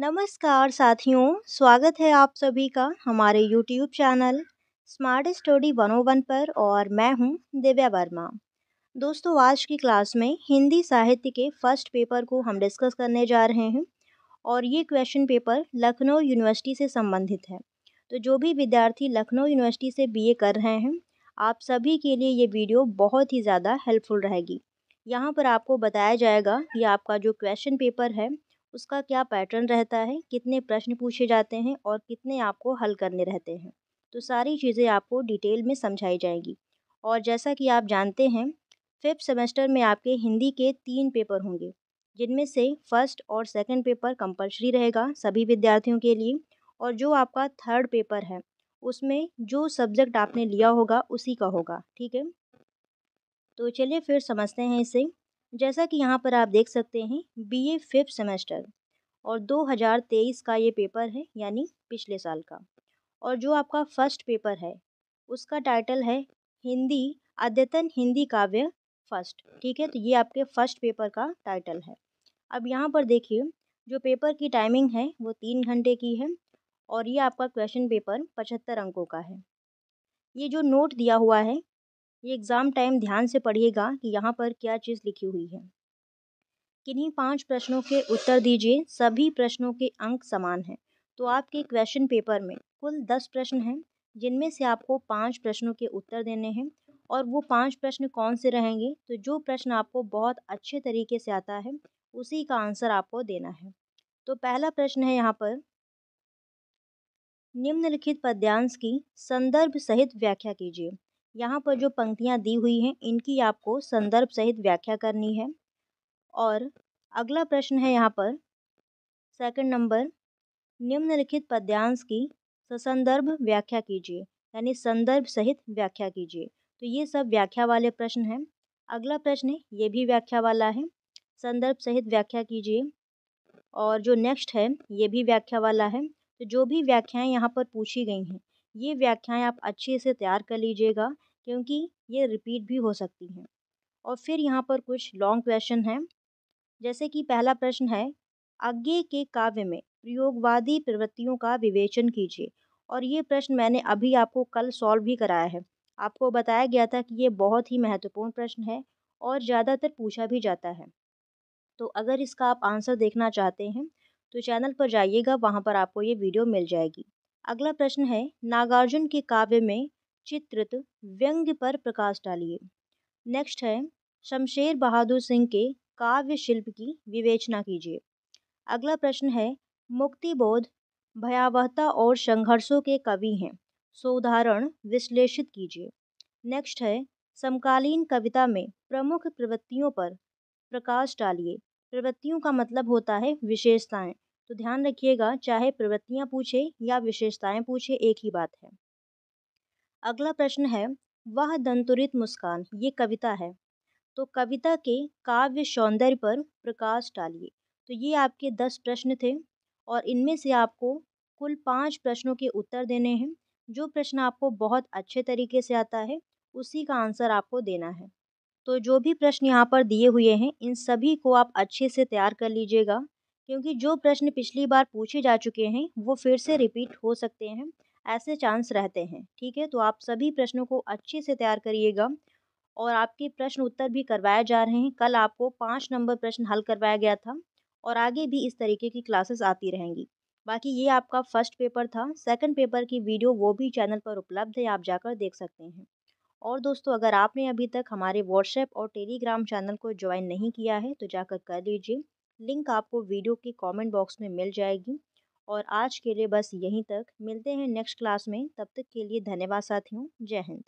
नमस्कार साथियों स्वागत है आप सभी का हमारे यूट्यूब चैनल स्मार्ट स्टडी 101 पर और मैं हूं दिव्या वर्मा दोस्तों आज की क्लास में हिंदी साहित्य के फर्स्ट पेपर को हम डिस्कस करने जा रहे हैं और ये क्वेश्चन पेपर लखनऊ यूनिवर्सिटी से संबंधित है तो जो भी विद्यार्थी लखनऊ यूनिवर्सिटी से बीए कर रहे हैं आप सभी के लिए ये वीडियो बहुत ही ज़्यादा हेल्पफुल रहेगी यहाँ पर आपको बताया जाएगा कि आपका जो क्वेश्चन पेपर है उसका क्या पैटर्न रहता है कितने प्रश्न पूछे जाते हैं और कितने आपको हल करने रहते हैं तो सारी चीज़ें आपको डिटेल में समझाई जाएगी और जैसा कि आप जानते हैं फिफ्थ सेमेस्टर में आपके हिंदी के तीन पेपर होंगे जिनमें से फर्स्ट और सेकंड पेपर कंपलसरी रहेगा सभी विद्यार्थियों के लिए और जो आपका थर्ड पेपर है उसमें जो सब्जेक्ट आपने लिया होगा उसी का होगा ठीक है तो चलिए फिर समझते हैं इसे जैसा कि यहाँ पर आप देख सकते हैं बी ए फिफ्थ सेमेस्टर और 2023 का ये पेपर है यानी पिछले साल का और जो आपका फर्स्ट पेपर है उसका टाइटल है हिंदी अद्यतन हिंदी काव्य फर्स्ट ठीक है तो ये आपके फर्स्ट पेपर का टाइटल है अब यहाँ पर देखिए जो पेपर की टाइमिंग है वो तीन घंटे की है और ये आपका क्वेश्चन पेपर पचहत्तर अंकों का है ये जो नोट दिया हुआ है ये एग्ज़ाम टाइम ध्यान से पढ़िएगा कि यहाँ पर क्या चीज़ लिखी हुई है किन्हीं पांच प्रश्नों के उत्तर दीजिए सभी प्रश्नों के अंक समान हैं तो आपके क्वेश्चन पेपर में कुल दस प्रश्न हैं जिनमें से आपको पांच प्रश्नों के उत्तर देने हैं और वो पांच प्रश्न कौन से रहेंगे तो जो प्रश्न आपको बहुत अच्छे तरीके से आता है उसी का आंसर आपको देना है तो पहला प्रश्न है यहाँ पर निम्नलिखित पद्यांश की संदर्भ सहित व्याख्या कीजिए यहाँ पर जो पंक्तियाँ दी हुई हैं इनकी आपको संदर्भ सहित व्याख्या करनी है और अगला प्रश्न है यहाँ पर सेकंड नंबर निम्नलिखित पद्यांश की ससंदर्भ व्याख्या कीजिए यानी संदर्भ सहित व्याख्या कीजिए तो ये सब व्याख्या वाले प्रश्न हैं अगला प्रश्न है ये भी व्याख्या वाला है संदर्भ सहित व्याख्या कीजिए और जो नेक्स्ट है ये भी व्याख्या वाला है तो जो भी व्याख्याएं यहाँ पर पूछी गई हैं ये व्याख्याएं आप अच्छे से तैयार कर लीजिएगा क्योंकि ये रिपीट भी हो सकती हैं और फिर यहाँ पर कुछ लॉन्ग क्वेश्चन हैं जैसे कि पहला प्रश्न है आगे के काव्य में प्रयोगवादी प्रवृत्तियों का विवेचन कीजिए और ये प्रश्न मैंने अभी आपको कल सॉल्व भी कराया है आपको बताया गया था कि ये बहुत ही महत्वपूर्ण प्रश्न है और ज़्यादातर पूछा भी जाता है तो अगर इसका आप आंसर देखना चाहते हैं तो चैनल पर जाइएगा वहाँ पर आपको ये वीडियो मिल जाएगी अगला प्रश्न है नागार्जुन के काव्य में चित्रित व्यंग्य पर प्रकाश डालिए नेक्स्ट है शमशेर बहादुर सिंह के काव्य शिल्प की विवेचना कीजिए अगला प्रश्न है मुक्तिबोध भयावहता और संघर्षों के कवि हैं सो उदाहरण विश्लेषित कीजिए नेक्स्ट है समकालीन कविता में प्रमुख प्रवृत्तियों पर प्रकाश डालिए प्रवृत्तियों का मतलब होता है विशेषताएं तो ध्यान रखिएगा चाहे प्रवृत्तियां पूछे या विशेषताएं पूछे एक ही बात है अगला प्रश्न है वह दंतुरित मुस्कान ये कविता है तो कविता के काव्य सौंदर्य पर प्रकाश डालिए तो ये आपके दस प्रश्न थे और इनमें से आपको कुल पाँच प्रश्नों के उत्तर देने हैं जो प्रश्न आपको बहुत अच्छे तरीके से आता है उसी का आंसर आपको देना है तो जो भी प्रश्न यहाँ पर दिए हुए हैं इन सभी को आप अच्छे से तैयार कर लीजिएगा क्योंकि जो प्रश्न पिछली बार पूछे जा चुके हैं वो फिर से रिपीट हो सकते हैं ऐसे चांस रहते हैं ठीक है तो आप सभी प्रश्नों को अच्छे से तैयार करिएगा और आपके प्रश्न उत्तर भी करवाए जा रहे हैं कल आपको पाँच नंबर प्रश्न हल करवाया गया था और आगे भी इस तरीके की क्लासेस आती रहेंगी बाकी ये आपका फर्स्ट पेपर था सेकंड पेपर की वीडियो वो भी चैनल पर उपलब्ध है आप जाकर देख सकते हैं और दोस्तों अगर आपने अभी तक हमारे व्हाट्सएप और टेलीग्राम चैनल को ज्वाइन नहीं किया है तो जाकर कर लीजिए लिंक आपको वीडियो के कमेंट बॉक्स में मिल जाएगी और आज के लिए बस यहीं तक मिलते हैं नेक्स्ट क्लास में तब तक के लिए धन्यवाद साथियों जय हिंद